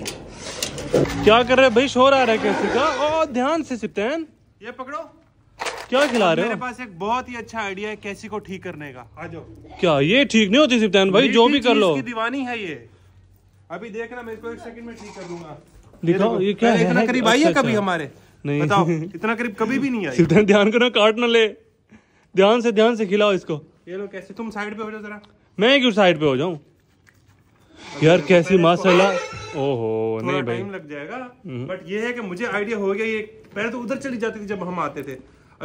क्या कर रहे भाई शोर आ रहा है कैसे का ओ ध्यान से सिप्तैन ये पकड़ो क्या खिला रहे हो मेरे पास एक बहुत ही अच्छा आइडिया है कैसी को ठीक करने का आ जाओ क्या ये ठीक नहीं होती सिप्तैन भाई जो भी कर लो इसकी दीवानी है ये अभी देखना मैं इसको एक सेकंड में ठीक कर दूंगा दिखाओ ये क्या है इतना करीब आई है अच्छा, कभी अच्छा। हमारे नहीं बताओ इतना करीब कभी भी नहीं आई सिप्तैन ध्यान करो काट ना ले ध्यान से ध्यान से खिलाओ इसको ये लो कैसे तुम साइड पे हो जाओ जरा मैं क्यों साइड पे हो जाऊं यार कैसी माशाल्लाह तो ओहो नहीं भाई टाइम लग जाएगा बट हम्म। ये है कि मुझे आइडिया हो गया ये पहले तो उधर चली जाती थी जब हम आते थे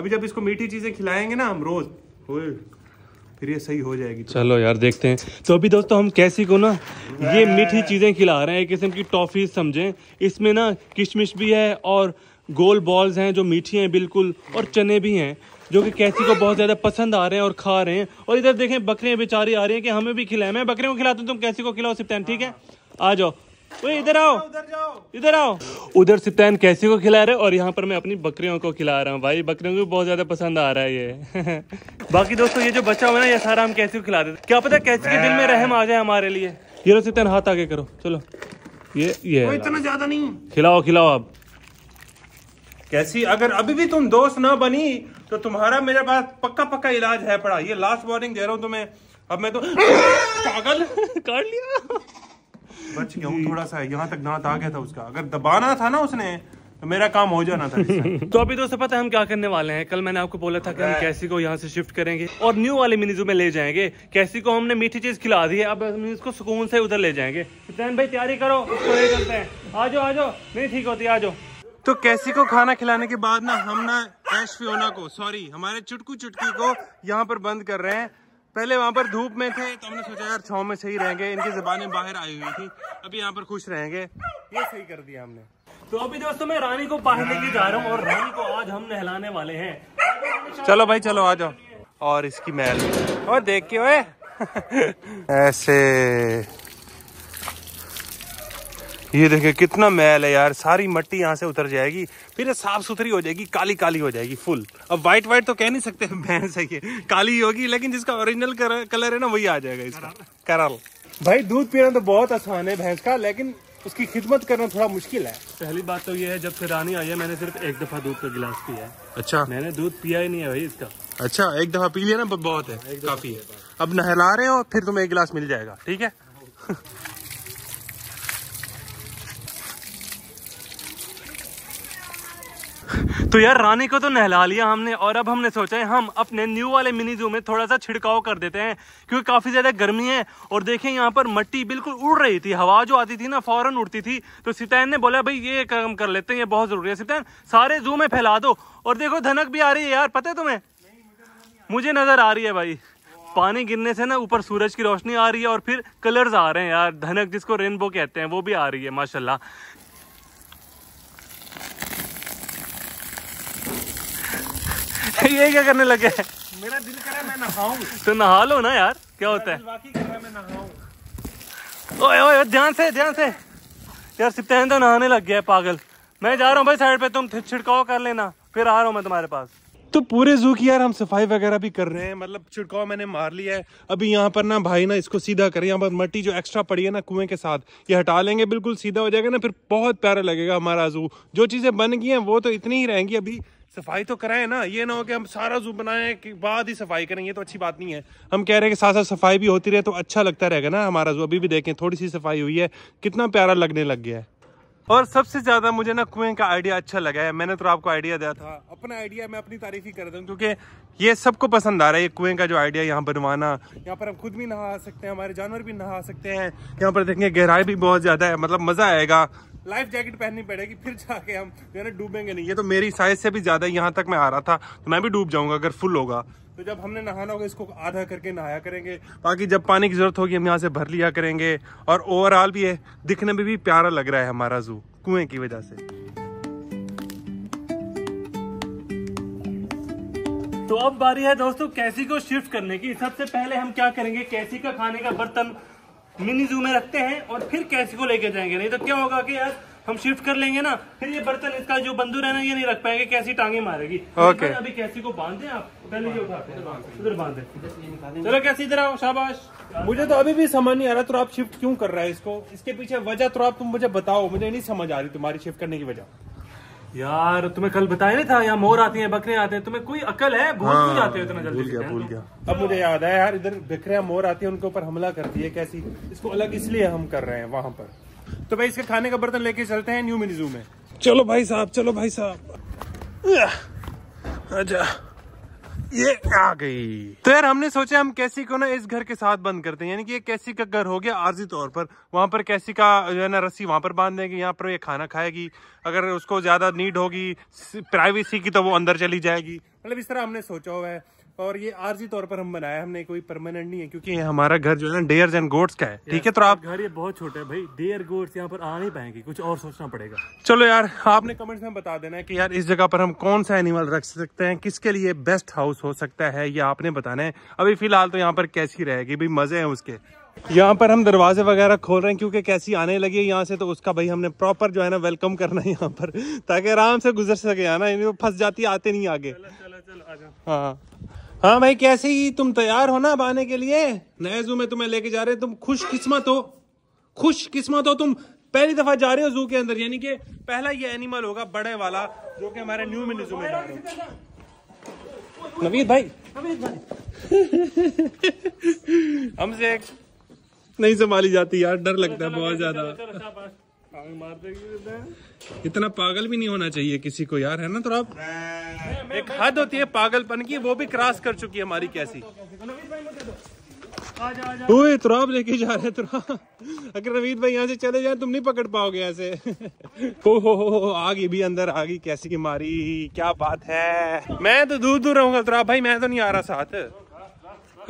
अभी जब इसको मीठी चीजें खिलाएंगे ना हम रोज फिर ये सही हो जाएगी तो। चलो यार देखते हैं तो अभी दोस्तों हम कैसी को ना ये मीठी चीज़ें खिला रहे हैं एक किस्म की टॉफ़ी समझे इसमें ना किशमिश भी है और गोल बॉल्स हैं जो मीठी हैं बिल्कुल और चने भी हैं जो कि कैसी को बहुत ज़्यादा पसंद आ रहे हैं और खा रहे हैं और इधर देखें बकरियां बेचारी आ रही हैं कि हमें भी खिलाए मैं बकरियों को खिलाता हूँ तुम कैसी को खिलाओ सिप्तान ठीक है आ जाओ ओए इधर आओ इधर आओ उधर सिप्तान कैसी को खिला रहे और यहाँ पर मैं अपनी बकरियों को खिला रहा हूँ भाई बकरियों को बहुत ज्यादा पसंद आ रहा है ये बाकी दोस्तों ये जो बच्चा हुआ ना ये सारा हम कैसी को खिला देते क्या पता कैसी के दिल में रहम आ जाए हमारे लिए ये रो सिप्तान हाथ आगे करो चलो ये ये इतना ज्यादा नहीं खिलाओ खिलाओ आप कैसी अगर अभी भी तुम दोस्त ना बनी तो तुम्हारा मेरे पास पक्का पक्का इलाज है पड़ा ये लास्ट वार्निंग दे रहा हूँ तुम्हें अब मैं तो पागल कर लिया बच गया हूँ थोड़ा सा यहाँ तक दांत आ गया था उसका अगर दबाना था ना उसने तो मेरा काम हो जाना था तो अभी दोस्तों पता है हम क्या करने वाले हैं कल मैंने आपको बोला था कि हम कैसी को यहाँ से शिफ्ट करेंगे और न्यू वाले मिनीजू में ले जाएंगे कैसी को हमने मीठी चीज खिला दी है अब हम इसको सुकून से उधर ले जाएंगे भाई तैयारी करो उसको ले चलते हैं आ जाओ आ जाओ नहीं ठीक होती आ जाओ तो कैसी को खाना खिलाने के बाद ना हम ना ऐश फियोना को सॉरी हमारे चुटकू चुटकी को यहाँ पर बंद कर रहे हैं पहले वहाँ पर धूप में थे तो हमने सोचा यार छाव में सही रहेंगे इनकी जबानें बाहर आई हुई थी अभी यहाँ पर खुश रहेंगे ये सही कर दिया हमने तो अभी दोस्तों मैं रानी को बाहर लेके जा रहा हूँ और रानी को आज हम नहलाने वाले हैं चलो भाई चलो आ जाओ और इसकी मैल और देख के ऐसे ये देखिए कितना मैल है यार सारी मट्टी यहाँ से उतर जाएगी फिर साफ सुथरी हो जाएगी काली काली हो जाएगी फुल अब वाइट वाइट तो कह नहीं सकते भैंस है ये काली होगी लेकिन जिसका ओरिजिनल कलर है ना वही आ जाएगा इसका करल भाई दूध पीना तो बहुत आसान है भैंस का लेकिन उसकी खिदमत करना थोड़ा मुश्किल है पहली बात तो ये है जब से रानी आई है मैंने सिर्फ एक दफा दूध का गिलास पिया है अच्छा मैंने दूध पिया ही नहीं है भाई इसका अच्छा एक दफा पी लिया ना बहुत है हाँ, काफी है अब नहला रहे हो फिर तुम्हें एक गिलास मिल जाएगा ठीक है हाँ, तो यार रानी को तो नहला लिया हमने और अब हमने सोचा है हम अपने न्यू वाले मिनी जू में थोड़ा सा छिड़काव कर देते हैं क्योंकि काफ़ी ज़्यादा गर्मी है और देखें यहाँ पर मट्टी बिल्कुल उड़ रही थी हवा जो आती थी ना फ़ौरन उड़ती थी तो सितैन ने बोला भाई ये काम कर लेते हैं ये बहुत ज़रूरी है सितैन सारे जू में फैला दो और देखो धनक भी आ रही है यार पता है तुम्हें मुझे नज़र आ रही है भाई पानी गिरने से ना ऊपर सूरज की रोशनी आ रही है और फिर कलर्स आ रहे हैं यार धनक जिसको रेनबो कहते हैं वो भी आ रही है माशाल्लाह ये क्या करने लगे मेरा दिल है मैं तो नहा लो ना यार क्या होता है ओए ओए ध्यान से ध्यान से यार सिप्तान तो नहाने लग गया है पागल मैं जा रहा हूँ भाई साइड पे तुम छिड़काव कर लेना फिर आ रहा हूँ मैं तुम्हारे पास तो पूरे जू की यार हम सफाई वगैरह भी कर रहे हैं मतलब छिड़काव मैंने मार लिया है अभी यहाँ पर ना भाई ना इसको सीधा करें यहाँ पर मट्टी जो एक्स्ट्रा पड़ी है ना कुएं के साथ ये हटा लेंगे बिल्कुल सीधा हो जाएगा ना फिर बहुत प्यारा लगेगा हमारा जू जो चीज़ें बन गई हैं वो तो इतनी ही रहेंगी अभी सफाई तो कराएं ना ये ना हो कि हम सारा जू बनाएं के बाद ही सफाई करें ये तो अच्छी बात नहीं है हम कह रहे हैं कि साथ साथ सफाई भी होती रहे तो अच्छा लगता रहेगा ना हमारा जू अभी भी देखें थोड़ी सी सफाई हुई है कितना प्यारा लगने लग गया है और सबसे ज़्यादा मुझे ना कुएं का आइडिया अच्छा लगा है मैंने तो आपको आइडिया दिया था हाँ, अपना आइडिया मैं अपनी तारीफ ही कर दूँ क्योंकि ये सबको पसंद आ रहा है ये कुएं का जो आइडिया यहाँ बनवाना यहाँ पर हम खुद भी नहा सकते हैं हमारे जानवर भी नहा सकते हैं यहाँ पर देखेंगे गहराई भी बहुत ज़्यादा है मतलब मज़ा आएगा लाइफ जैकेट पहननी पड़ेगी फिर जाके हम जो डूबेंगे नहीं ये तो मेरी साइज से भी ज़्यादा यहाँ तक मैं आ रहा था तो मैं भी डूब जाऊंगा अगर फुल होगा तो जब हमने नहाना होगा इसको आधा करके नहाया करेंगे बाकी जब पानी की ज़रूरत होगी हम यहाँ से भर लिया करेंगे और ओवरऑल भी है दिखने में भी प्यारा लग रहा है हमारा जू कुएं की वजह से तो अब बारी है दोस्तों कैसी को शिफ्ट करने की सबसे पहले हम क्या करेंगे कैसी का खाने का बर्तन मिनी जू में रखते हैं और फिर कैसी को लेके जाएंगे नहीं तो क्या होगा कि यार हम शिफ्ट कर लेंगे ना फिर ये बर्तन इसका जो बंदूर है ना ये नहीं रख पाएंगे कैसी टांगे मारेगी ओके अभी कैसी को बांधे आप पहले ये उठाते हैं उधर बांध चलो कैसी इधर आओ शाबाश मुझे तो अभी भी समझ नहीं आ रहा तो आप शिफ्ट क्यों कर रहा है इसको इसके पीछे वजह तो आप तुम मुझे बताओ मुझे नहीं समझ आ रही तुम्हारी शिफ्ट करने की वजह यार तुम्हें कल बताया नहीं था यहाँ मोर आती हैं बकरे आते हैं तुम्हें कोई अकल है भूल हाँ, जाते हो इतना जल्दी भूल गया भूल गया अब मुझे याद है यार इधर बकरे मोर आती है उनके ऊपर हमला करती है कैसी इसको अलग इसलिए हम कर रहे हैं वहाँ पर तो भाई इसके खाने का बर्तन लेके चलते हैं न्यू मिनी जू में चलो भाई साहब चलो भाई साहब अच्छा ये आ गई तो यार हमने सोचा हम कैसी को ना इस घर के साथ बंद करते हैं यानी कि ये कैसी का घर हो गया आर्जी तौर पर वहाँ पर कैसी का जो है ना रस्सी वहां पर बांध देंगे यहाँ पर ये खाना खाएगी अगर उसको ज़्यादा नीड होगी प्राइवेसी की तो वो अंदर चली जाएगी मतलब इस तरह हमने सोचा हुआ है और ये आरजी तौर पर हम बनाया हमने कोई परमानेंट नहीं है क्योंकि हमारा घर जो है ना डेयर एंड गोट्स का है ठीक है तो आप घर ये बहुत छोटा है भाई डेयर गोट्स यहाँ पर आ नहीं पाएंगे कुछ और सोचना पड़ेगा चलो यार आपने कमेंट्स में बता देना है कि यार इस जगह पर हम कौन सा एनिमल रख सकते हैं किसके लिए बेस्ट हाउस हो सकता है ये आपने बताना है अभी फिलहाल तो यहाँ पर कैसी रहेगी भाई मजे है उसके यहाँ पर हम दरवाजे वगैरह खोल रहे हैं क्योंकि कैसी आने लगी है यहाँ से तो उसका भाई हमने प्रॉपर जो है ना वेलकम करना है यहाँ पर ताकि आराम से गुजर सके है ना फंस जाती आते नहीं आगे हाँ हाँ भाई कैसे ही तुम तैयार हो ना अब आने के लिए नए जू में तुम्हें लेके जा रहे तुम खुश किस्मत हो खुश किस्मत हो तुम पहली दफा जा रहे हो जू के अंदर यानी कि पहला ये एनिमल होगा बड़े वाला जो कि हमारे न्यू मिनी जू में जा रहे हो नवीद भाई हमसे नहीं संभाली जाती यार डर लगता है बहुत ज्यादा इतना पागल भी नहीं होना चाहिए किसी को यार है ना तो तो एक हद होती है पागलपन की वो भी क्रॉस कर चुकी है हमारी कैसी ओए तुराब लेके जा रहे तुराब अगर रवीद भाई यहाँ से चले जाए तुम नहीं पकड़ पाओगे ऐसे हो हो हो आ गई भी अंदर आ गई कैसी की मारी क्या बात है मैं तो दूर दूर रहूंगा तुराब भाई मैं तो नहीं आ रहा साथ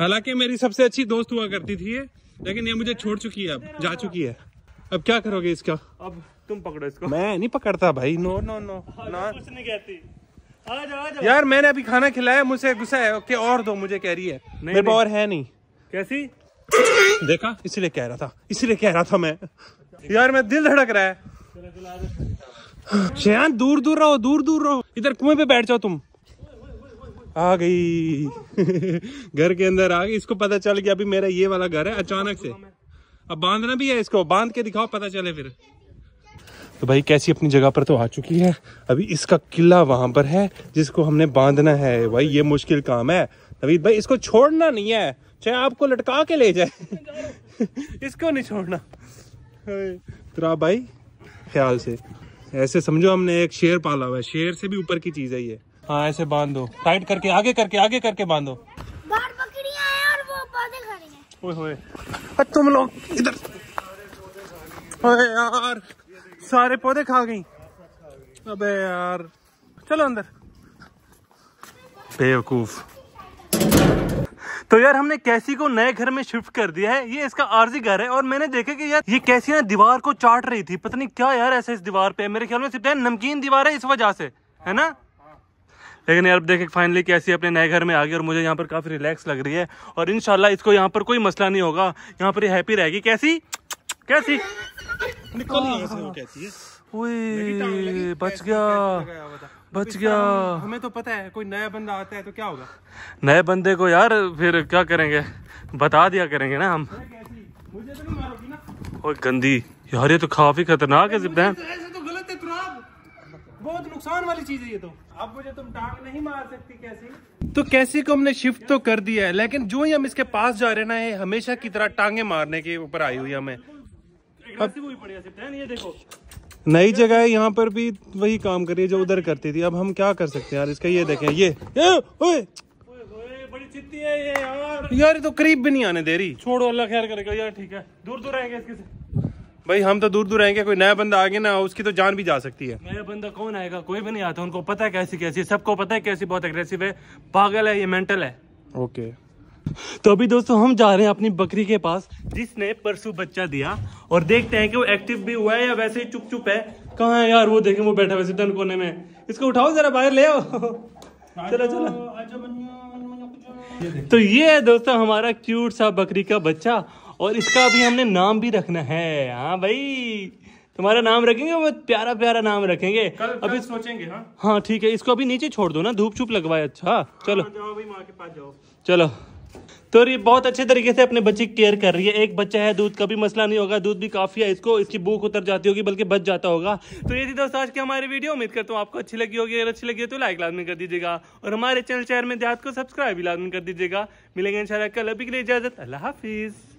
हालांकि मेरी सबसे अच्छी दोस्त हुआ करती थी लेकिन ये मुझे छोड़ चुकी है अब जा चुकी है अब क्या करोगे इसका अब तुम पकड़ो इसको मैं नहीं पकड़ता भाई नो नो नो ना कुछ नहीं कहती आजा, यार मैंने अभी खाना खिलाया मुझसे गुस्सा है ओके और दो मुझे कह रही है मेरे पास और है नहीं कैसी देखा इसीलिए कह रहा था इसीलिए कह रहा था मैं यार मैं दिल धड़क रहा है शयान दूर दूर रहो दूर दूर रहो इधर कुएं पे बैठ जाओ तुम आ गई घर के अंदर आ गई इसको पता चल गया अभी मेरा ये वाला घर है अचानक से अब बांधना भी है इसको बांध के दिखाओ पता चले फिर तो भाई कैसी अपनी जगह पर तो आ चुकी है अभी इसका किला वहां पर है जिसको हमने बांधना है भाई ये मुश्किल काम है नवीद भाई इसको छोड़ना नहीं है चाहे आपको लटका के ले जाए इसको नहीं छोड़ना तो भाई ख्याल से ऐसे समझो हमने एक शेर पाला हुआ है शेर से भी ऊपर की चीज़ है ये हाँ ऐसे बांध दो टाइट करके आगे करके आगे करके बांधो ओए तुम लोग इधर ओए यार सारे पौधे खा गई अबे यार चलो अंदर बेवकूफ तो यार हमने कैसी को नए घर में शिफ्ट कर दिया है ये इसका आरजी घर है और मैंने देखा कि यार ये कैसी ना दीवार को चाट रही थी पता नहीं क्या यार ऐसा इस दीवार पे मेरे ख्याल में सिर्फ नमकीन दीवार है इस वजह से है ना लेकिन यार देखे फाइनली कैसी अपने नए घर में आ गई और मुझे यहाँ पर काफ़ी रिलैक्स लग रही है और इन इसको यहाँ पर कोई मसला नहीं होगा यहाँ पर हैप्पी रहेगी कैसी कैसी निकल कैसी है बच गया बच गया हमें तो पता है कोई नया बंदा आता है तो क्या होगा नए बंदे को यार फिर क्या करेंगे बता दिया करेंगे ना हम मुझे तो ओए गंदी यार ये तो काफी खतरनाक है जिब्दा तो, तो गलत है बहुत नुकसान वाली चीज है ये तो अब मुझे तुम टांग नहीं मार सकती कैसी तो कैसी को हमने शिफ्ट तो कर दिया है लेकिन जो ही हम इसके पास जा रहे ना ये हमेशा की तरह टांगे मारने के ऊपर आई हुई हमें नई जगह है यहाँ पर भी वही काम करिए जो उधर करती थी अब हम क्या कर सकते हैं यार इसका ये देखें ये, ये ओए यार तो करीब भी नहीं आने दे रही छोड़ो अल्लाह खैर करेगा यार ठीक है दूर दूर आएंगे इसके से भाई हम तो दूर दूर रहेंगे कोई नया बंदा आगे ना उसकी तो जान भी जा सकती है नया बंदा कौन आएगा कोई भी नहीं आता उनको पता है कैसी कैसी सबको पता है कैसी बहुत एग्रेसिव है पागल है ये मेंटल है ओके तो अभी दोस्तों हम जा रहे हैं अपनी बकरी के पास जिसने परसों बच्चा दिया और देखते हैं कि वो एक्टिव भी हुआ है या वैसे ही चुप चुप है कहा है यार वो देखे वो बैठा वैसे दन कोने में इसको उठाओ जरा बाहर ले आओ चलो चलो तो ये है दोस्तों हमारा क्यूट सा बकरी का बच्चा और इसका अभी हमने नाम भी रखना है हाँ भाई तुम्हारा नाम रखेंगे वो प्यारा प्यारा नाम रखेंगे कल, अभी कल सोचेंगे हाँ हाँ ठीक है इसको अभी नीचे छोड़ दो ना धूप छूप लगवाए अच्छा चलो हाँ, चलो तो ये बहुत अच्छे तरीके से अपने बच्चे की केयर कर रही है एक बच्चा है दूध का भी मसला नहीं होगा दूध भी काफ़ी है इसको इसकी भूख उतर जाती होगी बल्कि बच जाता होगा तो ये थी दोस्तों आज की हमारी वीडियो उम्मीद करता हूँ आपको अच्छी लगी होगी अगर अच्छी लगी हो तो लाइक लाजमी कर दीजिएगा और हमारे चैनल शहर में देहात को सब्सक्राइब भी लाजमी कर दीजिएगा मिलेंगे इन शाला कल अभी के लिए इजाज़त अल्लाह हाफिज़